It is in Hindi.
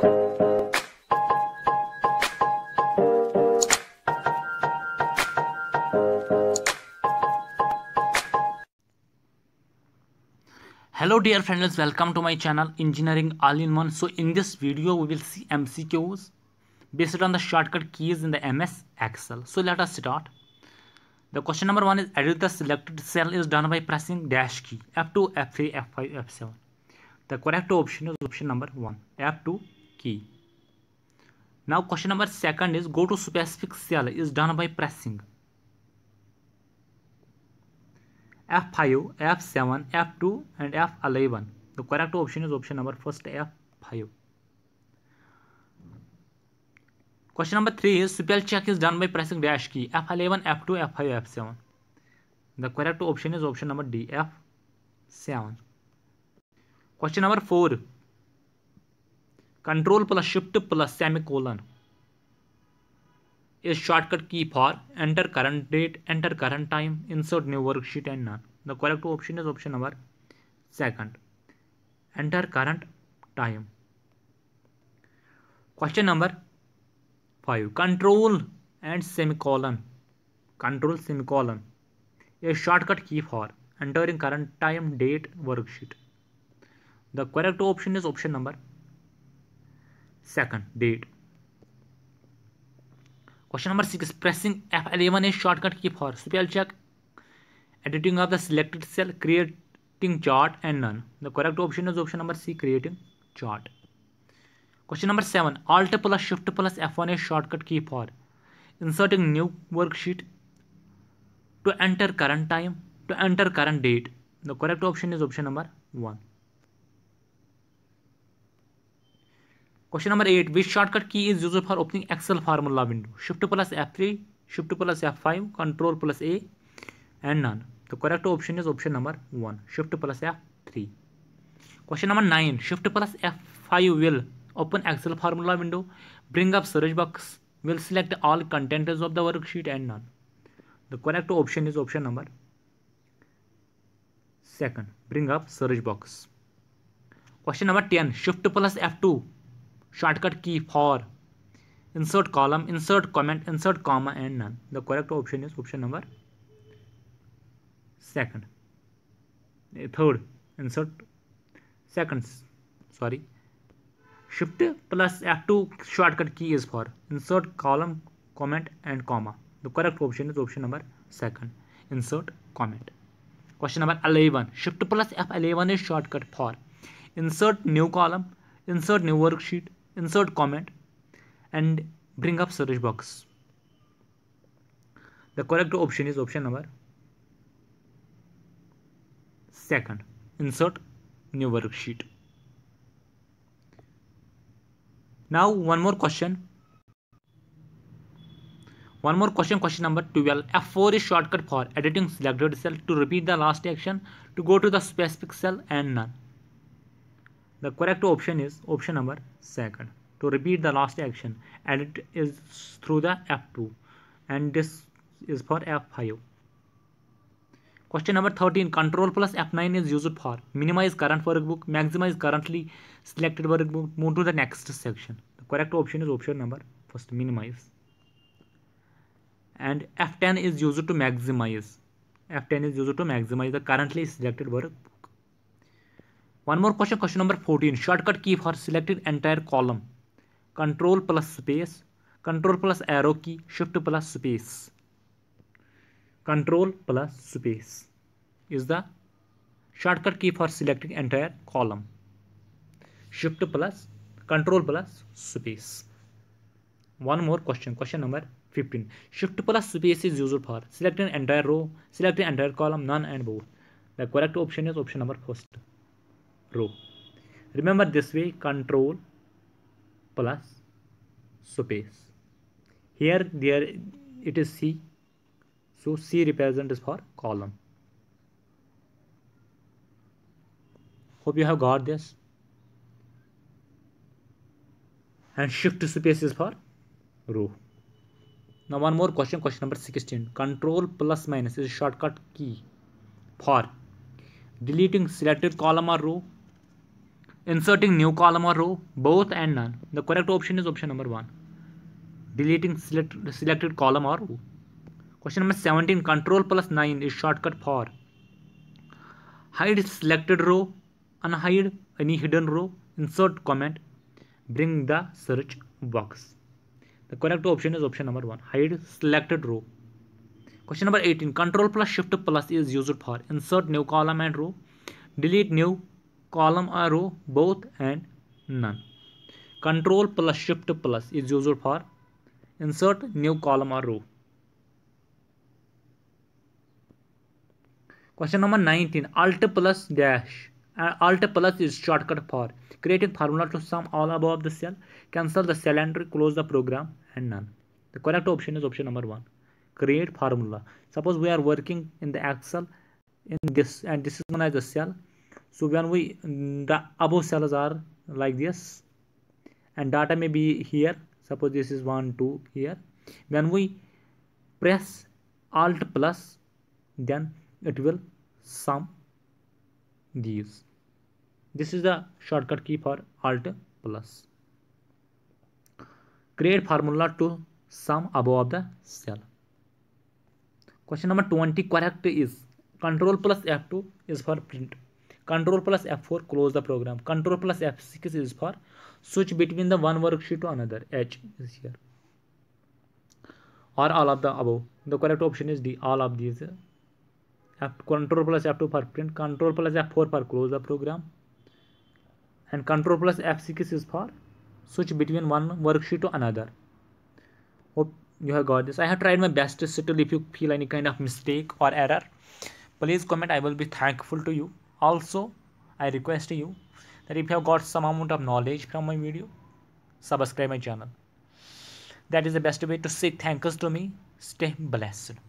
hello dear friends welcome to my channel engineering all in one so in this video we will see mcqs based on the shortcut keys in the ms excel so let us start the question number one is edit the selected cell is done by pressing dash key f2 f3 f5 f7 the correct option is option number one f2 key. Now question number second is go to specific cell is done by pressing F5, F7, F2 and F11. The correct option is option number first F5. Question number 3 is spell check is done by pressing dash key F11, F2, F5, F7. The correct option is option number D, F7. Question number 4 control plus shift plus semicolon is shortcut key for enter current date enter current time insert new worksheet and none the correct option is option number second enter current time question number 5 control and semicolon control semicolon a shortcut key for entering current time date worksheet the correct option is option number second date question number 6 pressing f11 is shortcut key for spell check editing of the selected cell creating chart and none the correct option is option number c creating chart question number 7 alt plus shift plus f1 is shortcut key for inserting new worksheet to enter current time to enter current date the correct option is option number 1 question number eight which shortcut key is use for opening Excel formula window shift plus F three shift plus F five control plus A and none तो correct option is option number one shift plus F three question number nine shift plus F five will open Excel formula window bring up search box will select all content of the worksheet and none the correct option is option number second bring up search box question number ten shift plus F two shortcut key for insert column insert comment insert comma and none the correct option is option number second third insert seconds sorry shift plus f2 shortcut key is for insert column comment and comma the correct option is option number second insert comment question number 11 shift plus f11 is shortcut for insert new column insert new worksheet insert comment and bring up search box the correct option is option number second insert new worksheet now one more question one more question, question number 12. F4 is shortcut for editing selected cell to repeat the last action to go to the specific cell and none. The correct option is option number second. To repeat the last action, edit is through the F2 and this is for F5. Question number 13. Control plus F9 is used for minimize current workbook, maximize currently selected workbook, move to the next section. The correct option is option number first minimize. And F10 is used to maximize. F10 is used to maximize the currently selected workbook. One more question question number fourteen shortcut key for selected entire column control plus space control plus arrow key shift plus space control plus space is the shortcut key for selecting entire column shift plus control plus space one more question question number fifteen shift plus space is use for selected entire row selecting entire column none and both the correct option is option number first row remember this way control plus space here there it is c so c represent is for column hope you have got this and shift space is for row now one more question question number 16 control plus minus is shortcut key for deleting selected column or row inserting new column or row both and none the correct option is option number 1 deleting select, selected column or row question number 17 control plus 9 is shortcut for hide selected row unhide any hidden row insert comment bring the search box the correct option is option number 1 hide selected row question number 18 control plus shift plus is used for insert new column and row delete new column are row both and none control plus shift plus is used for insert new column or row question number 19 alt plus dash and alt plus is shortcut for creating formula to sum all above the cell cancel the cell entry close the program and none the correct option is option number 1 create formula suppose we are working in the excel in this and this is known as the cell So when we the above cells are like this and data may be here suppose this is 1 2 here when we press alt plus then it will sum these this is the shortcut key for alt plus create formula to sum above the cell question number 20 correct is control plus f2 is for print control plus F4 close the program control plus F6 is for switch between the one worksheet to another H is here or all of the above the correct option is D all of these F control plus F2 for print control plus F4 for close the program and control plus F6 is for switch between one worksheet to another hope you have got this I have tried my best still if you feel any kind of mistake or error please comment I will be thankful to you also i request you that if you have got some amount of knowledge from my video subscribe my channel that is the best way to say thank thanks to me stay blessed